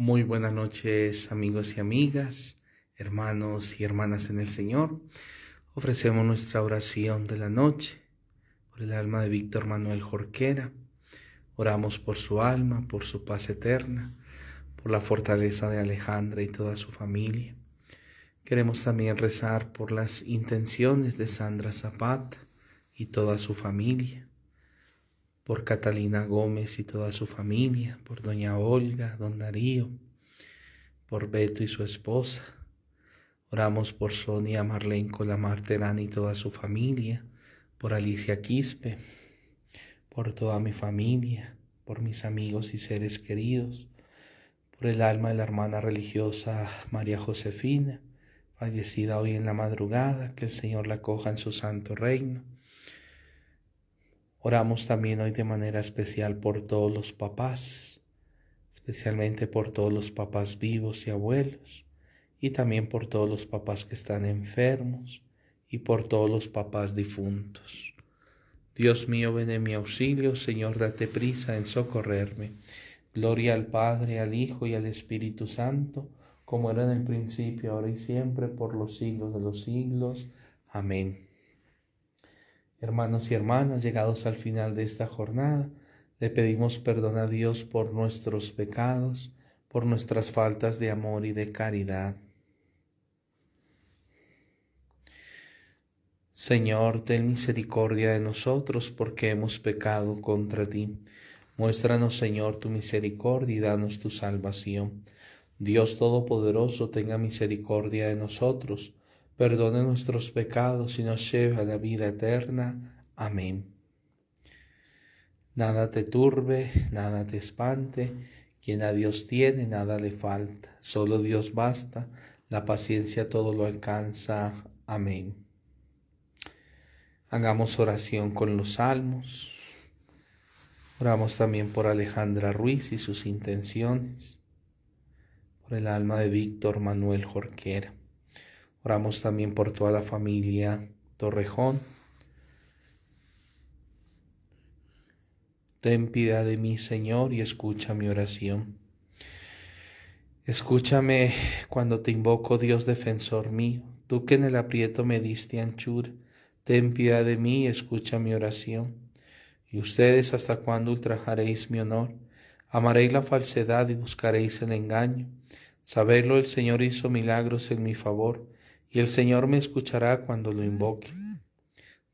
Muy buenas noches amigos y amigas, hermanos y hermanas en el Señor. Ofrecemos nuestra oración de la noche por el alma de Víctor Manuel Jorquera. Oramos por su alma, por su paz eterna, por la fortaleza de Alejandra y toda su familia. Queremos también rezar por las intenciones de Sandra Zapata y toda su familia, por Catalina Gómez y toda su familia, por doña Olga, don Darío, por Beto y su esposa. Oramos por Sonia Marlenco Colamar Terán y toda su familia, por Alicia Quispe, por toda mi familia, por mis amigos y seres queridos, por el alma de la hermana religiosa María Josefina, fallecida hoy en la madrugada, que el Señor la coja en su santo reino Oramos también hoy de manera especial por todos los papás, especialmente por todos los papás vivos y abuelos, y también por todos los papás que están enfermos y por todos los papás difuntos. Dios mío, ven en mi auxilio, Señor, date prisa en socorrerme. Gloria al Padre, al Hijo y al Espíritu Santo, como era en el principio, ahora y siempre, por los siglos de los siglos. Amén. Hermanos y hermanas, llegados al final de esta jornada, le pedimos perdón a Dios por nuestros pecados, por nuestras faltas de amor y de caridad. Señor, ten misericordia de nosotros porque hemos pecado contra ti. Muéstranos, Señor, tu misericordia y danos tu salvación. Dios Todopoderoso, tenga misericordia de nosotros perdone nuestros pecados y nos lleve a la vida eterna. Amén. Nada te turbe, nada te espante, quien a Dios tiene, nada le falta, solo Dios basta, la paciencia todo lo alcanza. Amén. Hagamos oración con los salmos. Oramos también por Alejandra Ruiz y sus intenciones, por el alma de Víctor Manuel Jorquera. Oramos también por toda la familia Torrejón. Ten piedad de mí, Señor, y escucha mi oración. Escúchame cuando te invoco, Dios defensor mío, tú que en el aprieto me diste anchura. Ten piedad de mí, escucha mi oración. Y ustedes hasta cuándo ultrajaréis mi honor, amaréis la falsedad y buscaréis el engaño. Saberlo el Señor hizo milagros en mi favor y el Señor me escuchará cuando lo invoque.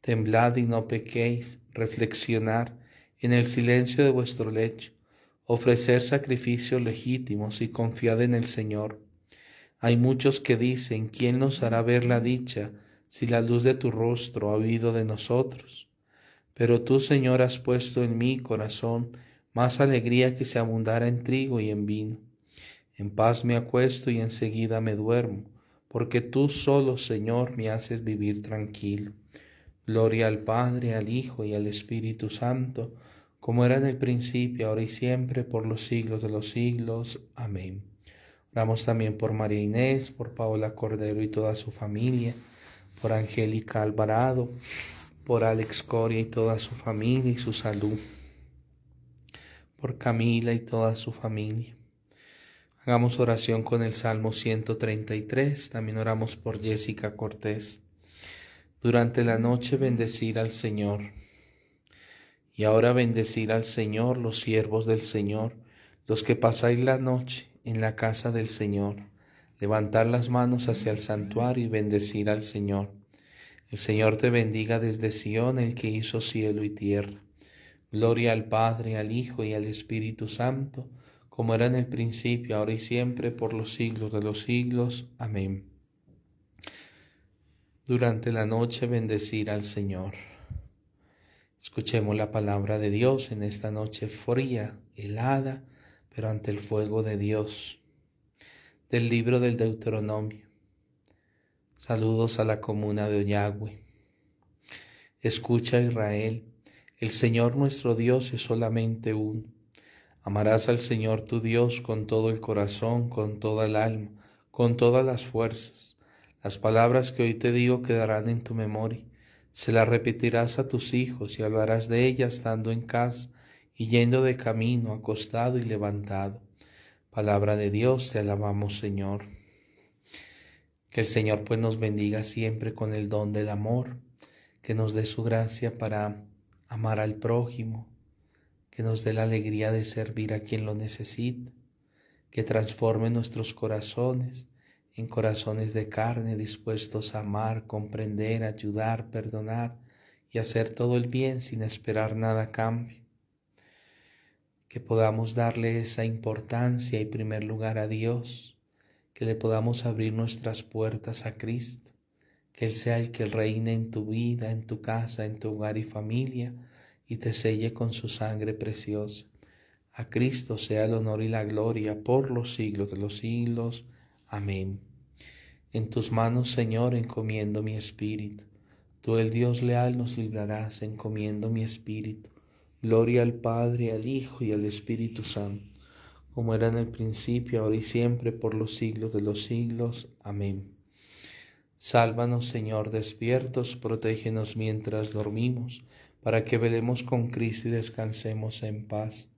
Temblad y no pequéis, reflexionar en el silencio de vuestro lecho, ofrecer sacrificios legítimos y confiad en el Señor. Hay muchos que dicen, ¿quién nos hará ver la dicha si la luz de tu rostro ha huido de nosotros? Pero tú, Señor, has puesto en mi corazón más alegría que se abundara en trigo y en vino. En paz me acuesto y enseguida me duermo porque tú solo, Señor, me haces vivir tranquilo. Gloria al Padre, al Hijo y al Espíritu Santo, como era en el principio, ahora y siempre, por los siglos de los siglos. Amén. Oramos también por María Inés, por Paola Cordero y toda su familia, por Angélica Alvarado, por Alex Coria y toda su familia y su salud, por Camila y toda su familia Hagamos oración con el Salmo 133. También oramos por Jessica Cortés. Durante la noche bendecir al Señor. Y ahora bendecir al Señor, los siervos del Señor, los que pasáis la noche en la casa del Señor. Levantar las manos hacia el santuario y bendecir al Señor. El Señor te bendiga desde Sión, el que hizo cielo y tierra. Gloria al Padre, al Hijo y al Espíritu Santo como era en el principio, ahora y siempre, por los siglos de los siglos. Amén. Durante la noche bendecir al Señor. Escuchemos la palabra de Dios en esta noche fría, helada, pero ante el fuego de Dios. Del libro del Deuteronomio. Saludos a la comuna de Oñagüe. Escucha Israel, el Señor nuestro Dios es solamente uno Amarás al Señor tu Dios con todo el corazón, con toda el alma, con todas las fuerzas. Las palabras que hoy te digo quedarán en tu memoria. Se las repetirás a tus hijos y hablarás de ellas estando en casa y yendo de camino, acostado y levantado. Palabra de Dios, te alabamos Señor. Que el Señor pues nos bendiga siempre con el don del amor, que nos dé su gracia para amar al prójimo, que nos dé la alegría de servir a quien lo necesita, que transforme nuestros corazones en corazones de carne dispuestos a amar, comprender, ayudar, perdonar y hacer todo el bien sin esperar nada a cambio. Que podamos darle esa importancia y primer lugar a Dios, que le podamos abrir nuestras puertas a Cristo, que Él sea el que reine en tu vida, en tu casa, en tu hogar y familia, y te selle con su sangre preciosa. A Cristo sea el honor y la gloria por los siglos de los siglos. Amén. En tus manos, Señor, encomiendo mi espíritu. Tú, el Dios leal, nos librarás, encomiendo mi espíritu. Gloria al Padre, al Hijo y al Espíritu Santo, como era en el principio, ahora y siempre, por los siglos de los siglos. Amén. Sálvanos, Señor, despiertos, protégenos mientras dormimos para que velemos con Cristo y descansemos en paz.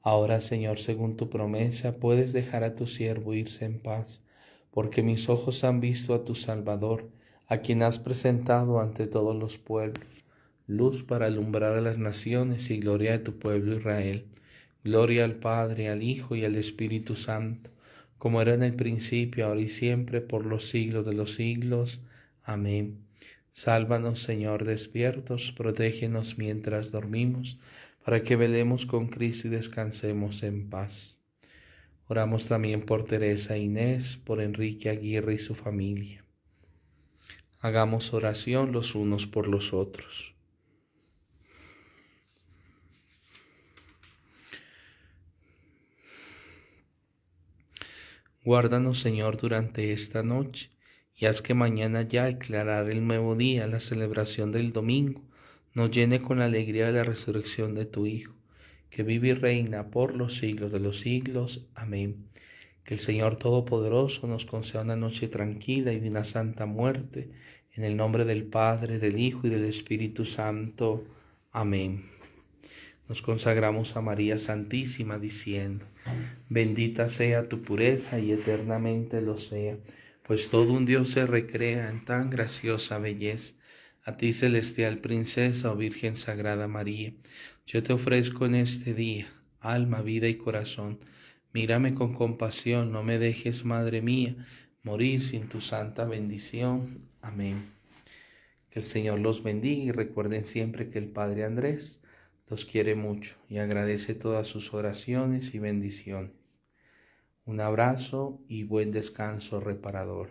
Ahora, Señor, según tu promesa, puedes dejar a tu siervo irse en paz, porque mis ojos han visto a tu Salvador, a quien has presentado ante todos los pueblos, luz para alumbrar a las naciones y gloria de tu pueblo Israel. Gloria al Padre, al Hijo y al Espíritu Santo, como era en el principio, ahora y siempre, por los siglos de los siglos. Amén. Sálvanos, Señor, despiertos, protégenos mientras dormimos, para que velemos con Cristo y descansemos en paz. Oramos también por Teresa e Inés, por Enrique Aguirre y su familia. Hagamos oración los unos por los otros. Guárdanos, Señor, durante esta noche y haz que mañana ya al aclarar el nuevo día, la celebración del domingo, nos llene con la alegría de la resurrección de tu Hijo, que vive y reina por los siglos de los siglos. Amén. Que el Señor Todopoderoso nos conceda una noche tranquila y de una santa muerte, en el nombre del Padre, del Hijo y del Espíritu Santo. Amén. Nos consagramos a María Santísima diciendo, bendita sea tu pureza y eternamente lo sea pues todo un Dios se recrea en tan graciosa belleza. A ti, celestial princesa o oh Virgen Sagrada María, yo te ofrezco en este día alma, vida y corazón. Mírame con compasión, no me dejes, Madre mía, morir sin tu santa bendición. Amén. Que el Señor los bendiga y recuerden siempre que el Padre Andrés los quiere mucho y agradece todas sus oraciones y bendiciones. Un abrazo y buen descanso reparador.